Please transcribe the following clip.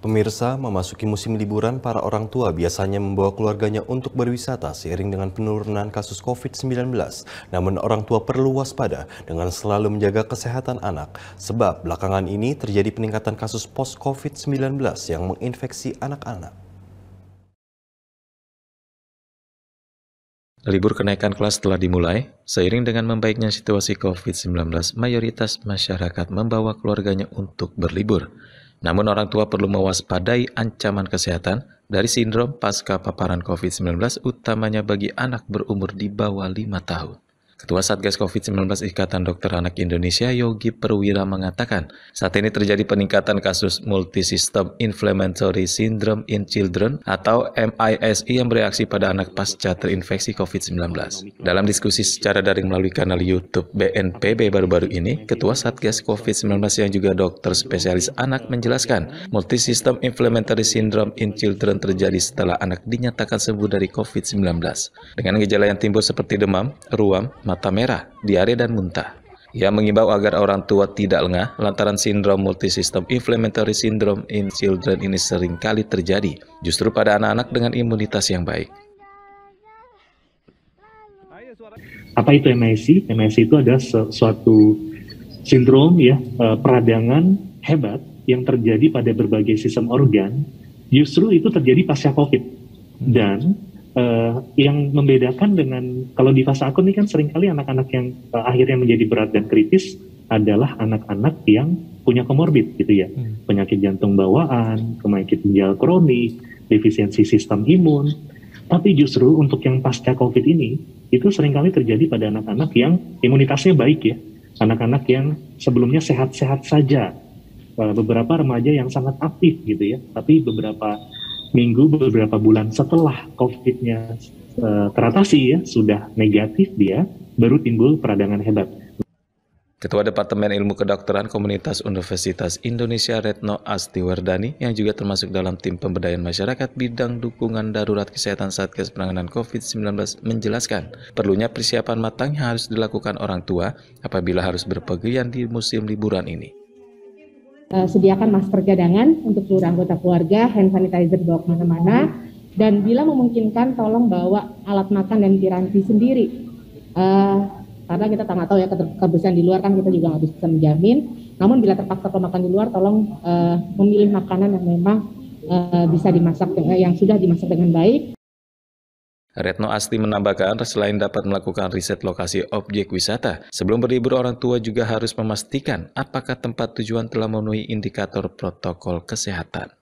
Pemirsa, memasuki musim liburan, para orang tua biasanya membawa keluarganya untuk berwisata seiring dengan penurunan kasus COVID-19. Namun orang tua perlu waspada dengan selalu menjaga kesehatan anak, sebab belakangan ini terjadi peningkatan kasus post-COVID-19 yang menginfeksi anak-anak. Libur kenaikan kelas telah dimulai. Seiring dengan membaiknya situasi COVID-19, mayoritas masyarakat membawa keluarganya untuk berlibur. Namun orang tua perlu mewaspadai ancaman kesehatan dari sindrom pasca paparan COVID-19 utamanya bagi anak berumur di bawah 5 tahun. Ketua Satgas COVID-19 Ikatan Dokter Anak Indonesia Yogi Perwira mengatakan, saat ini terjadi peningkatan kasus multisistem inflammatory syndrome in children atau MISI yang bereaksi pada anak pasca terinfeksi COVID-19. Dalam diskusi secara daring melalui kanal YouTube BNPB baru-baru ini, Ketua Satgas COVID-19 yang juga dokter spesialis anak menjelaskan, multisistem inflammatory syndrome in children terjadi setelah anak dinyatakan sembuh dari COVID-19. Dengan gejala yang timbul seperti demam, ruam, mata merah, diare, dan muntah. Ia mengimbau agar orang tua tidak lengah lantaran sindrom multisistem inflammatory syndrome in children ini sering kali terjadi justru pada anak-anak dengan imunitas yang baik. Apa itu MIC? MIC itu adalah suatu sindrom ya e, peradangan hebat yang terjadi pada berbagai sistem organ justru itu terjadi pasca COVID dan uh, yang membedakan dengan kalau di fase akut ini kan seringkali anak-anak yang uh, akhirnya menjadi berat dan kritis adalah anak-anak yang punya komorbid gitu ya hmm. penyakit jantung bawaan penyakit ginjal kronik defisiensi sistem imun tapi justru untuk yang pasca covid ini itu seringkali terjadi pada anak-anak yang imunitasnya baik ya anak-anak yang sebelumnya sehat-sehat saja eh, beberapa remaja yang sangat aktif gitu ya tapi beberapa minggu beberapa bulan setelah COVID-nya uh, teratasi ya sudah negatif dia baru timbul peradangan hebat. Ketua Departemen Ilmu Kedokteran Komunitas Universitas Indonesia Retno Astiwardani yang juga termasuk dalam tim pemberdayaan masyarakat bidang dukungan darurat kesehatan Satgas Penanganan COVID-19 menjelaskan perlunya persiapan matang yang harus dilakukan orang tua apabila harus berpergian di musim liburan ini uh, sediakan masker cadangan untuk seluruh anggota keluarga, hand sanitizer bawa kemana-mana, dan bila memungkinkan tolong bawa alat makan dan piranti sendiri. Uh, karena kita tak tahu ya kebersihan di luar kan kita juga nggak bisa menjamin. Namun bila terpaksa kalau makan di luar, tolong uh, memilih makanan yang memang uh, bisa dimasak yang sudah dimasak dengan baik. Retno Asti menambahkan, selain dapat melakukan riset lokasi objek wisata, sebelum berlibur orang tua juga harus memastikan apakah tempat tujuan telah memenuhi indikator protokol kesehatan.